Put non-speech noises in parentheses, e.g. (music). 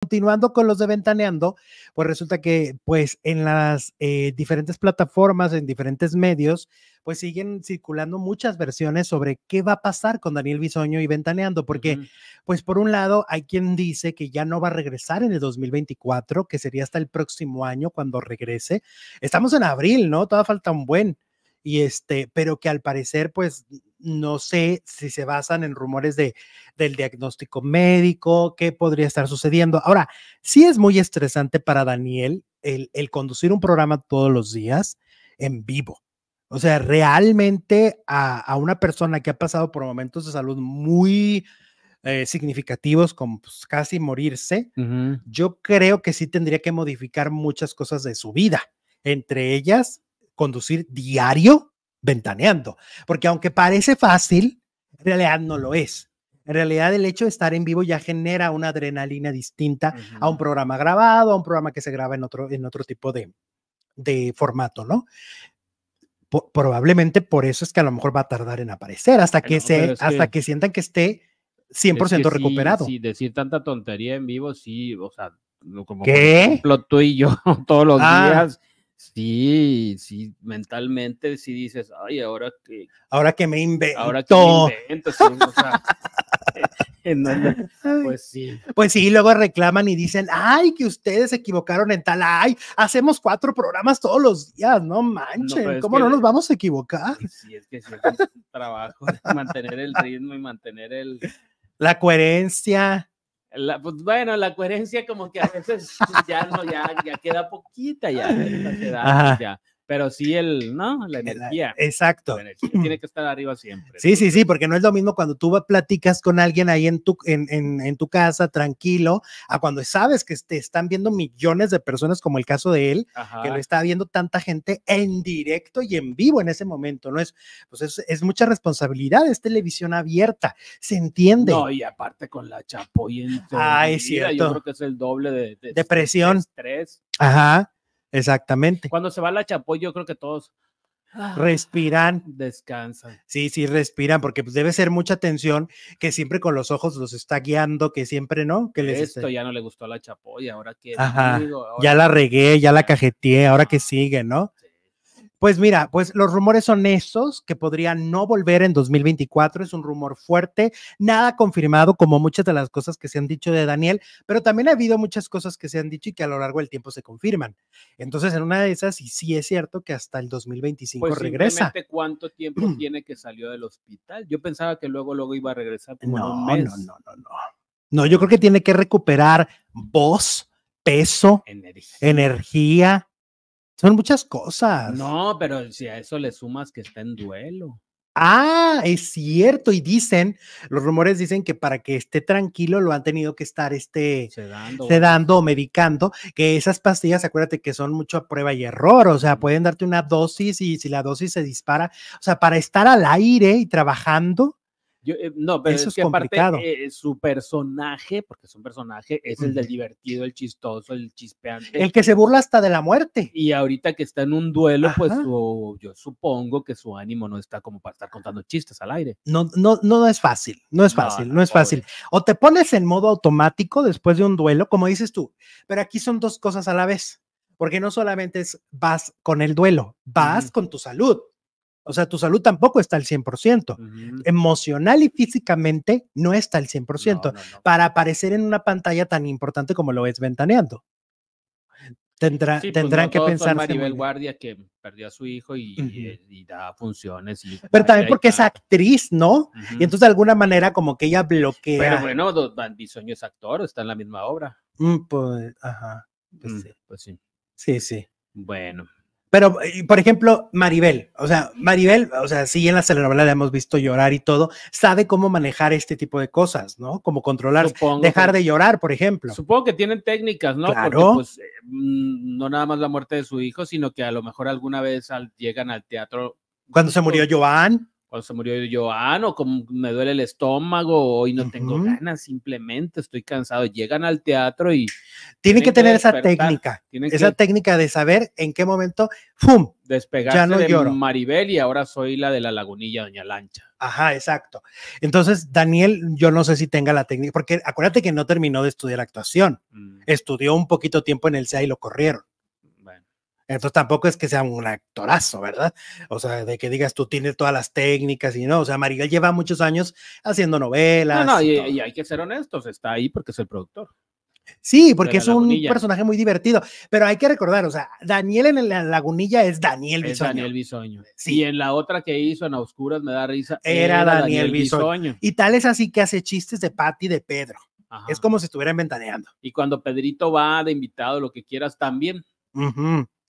continuando con los de Ventaneando, pues resulta que pues en las eh, diferentes plataformas, en diferentes medios, pues siguen circulando muchas versiones sobre qué va a pasar con Daniel Bisoño y Ventaneando, porque pues por un lado hay quien dice que ya no va a regresar en el 2024, que sería hasta el próximo año cuando regrese. Estamos en abril, ¿no? Toda falta un buen. Y este, pero que al parecer pues no sé si se basan en rumores de, del diagnóstico médico, qué podría estar sucediendo. Ahora, sí es muy estresante para Daniel el, conducir un programa todos los días en vivo. O sea, realmente a, una persona que ha pasado por momentos de salud muy, eh, significativos como pues, casi morirse, yo creo que sí tendría que modificar muchas cosas de su vida, entre ellas conducir diario ventaneando. Porque aunque parece fácil, en realidad no lo es. En realidad el hecho de estar en vivo ya genera una adrenalina distinta a un programa grabado, a un programa que se graba en otro, en otro tipo de, de formato, ¿no? probablemente por eso es que a lo mejor va a tardar en aparecer hasta que, se, hasta que, sientan que esté 100% recuperado. Sí, decir tanta tontería en vivo, sí, o sea, como, que explotó tú y yo (laughs) todos los ah, días sí, sí, mentalmente sí dices, ay, ahora que... Ahora que me invento. Ahora que (laughs) pues sí. Pues sí, luego reclaman y dicen, ay, que ustedes se equivocaron en tal, ay, hacemos cuatro programas todos los días, no manchen, ¿cómo no nos vamos a equivocar? Sí, es que es un trabajo mantener el ritmo y mantener el... La coherencia. La, pues, bueno, la coherencia como que a veces pues, ya no, ya, queda poquita, ya pero sí el, ¿no? La energía. Exacto. La energía tiene que estar arriba siempre. Sí, sí, sí, porque no es lo mismo cuando tú platicas con alguien ahí en tu, en, tu casa, tranquilo, a cuando sabes que te están viendo millones de personas, como el caso de él, que lo está viendo tanta gente en directo y en vivo en ese momento, ¿no? Es, pues es, mucha responsabilidad, es televisión abierta, se entiende. No, y aparte con la chapoy. Ah, es cierto. Yo creo que es el doble de... Depresión. Ajá. Exactamente. Cuando se va la Chapoy, yo creo que todos ah, respiran. Descansan. Sí, sí, respiran, porque pues, debe ser mucha tensión que siempre con los ojos los está guiando, que siempre, ¿no? Que les Esto ya no le gustó a la chapoy, ahora que... Ya la regué, ya la cajeteé, ahora que sigue, ¿no? Sí. Pues mira, pues los rumores son esos, que podría no volver en 2024, es un rumor fuerte, nada confirmado como muchas de las cosas que se han dicho de Daniel, pero también ha habido muchas cosas que se han dicho y que a lo largo del tiempo se confirman. Entonces, en una de esas, y sí es cierto que hasta el 2025 pues regresa. ¿Cuánto tiempo (clears throat) tiene que salió del hospital? Yo pensaba que luego, luego iba a regresar. no, no, no, no, no. No, yo creo que tiene que recuperar voz, peso, energía son muchas cosas. No, pero si a eso le sumas que está en duelo. Ah, es cierto. Y dicen, los rumores dicen que para que esté tranquilo lo han tenido que estar este, sedando, dando o medicando, que esas pastillas, acuérdate que son mucho a prueba y error, o sea, pueden darte una dosis y si la dosis se dispara, o sea, para estar al aire y trabajando, eh, no, pero es, que eh, su personaje, porque es un personaje, es el del divertido, el chistoso, el chispeante. El que se burla hasta de la muerte. Y ahorita que está en un duelo, pues yo supongo que su ánimo no está como para estar contando chistes al aire. No, no, no es fácil, no es fácil, no, es fácil. O te pones en modo automático después de un duelo, como dices tú, pero aquí son dos cosas a la vez, porque no solamente vas con el duelo, vas con tu salud o sea, tu salud tampoco está al 100%. Emocional y físicamente no está al 100% para aparecer en una pantalla tan importante como lo es Ventaneando. Pues, tendrán que pensar. Maribel Guardia que perdió a su hijo y, eh, da funciones. Pero también porque es actriz, ¿no? Y entonces de alguna manera como que ella bloquea. Pero bueno, dos Bisoño es actor, está en la misma obra. Mm, pues, ajá. Pues, mm, pues sí. Sí, sí. Bueno, pero, eh, por ejemplo, Maribel, o sea, Maribel, o sea, sí en la telenovela la hemos visto llorar y todo, sabe cómo manejar este tipo de cosas, ¿no? Cómo controlar, dejar de llorar, por ejemplo. Supongo que tienen técnicas, ¿no? Porque, pues, eh, mm, no nada más la muerte de su hijo, sino que a lo mejor alguna vez al, llegan al teatro. Cuando se murió Joan cuando se murió ah, no, como me duele el estómago, hoy no tengo ganas, simplemente estoy cansado. Llegan al teatro y... Tienen, que tener esa técnica, tienen esa técnica de saber en qué momento, ¡fum! Despegarse ya no de lloro. Maribel y ahora soy la de la lagunilla, Doña Lancha. Ajá, exacto. Entonces, Daniel, yo no sé si tenga la técnica, porque acuérdate que no terminó de estudiar actuación. Mm. Estudió un poquito tiempo en el CEA y lo corrieron. Entonces tampoco es que sea un actorazo, ¿verdad? O sea, de que digas tú tienes todas las técnicas y no. O sea, Maribel lleva muchos años haciendo novelas. No, no, y, hay que ser honestos, está ahí porque es el productor. Sí, porque es un personaje muy divertido. Pero hay que recordar, o sea, Daniel en la lagunilla es Daniel Bisoño. Es Daniel Bisoño. Sí. Y en la otra que hizo en Oscuras me da risa. Era, Daniel, Bisoño. Y tal es así que hace chistes de y de Pedro. Es como si estuvieran ventaneando. Y cuando Pedrito va de invitado, lo que quieras también.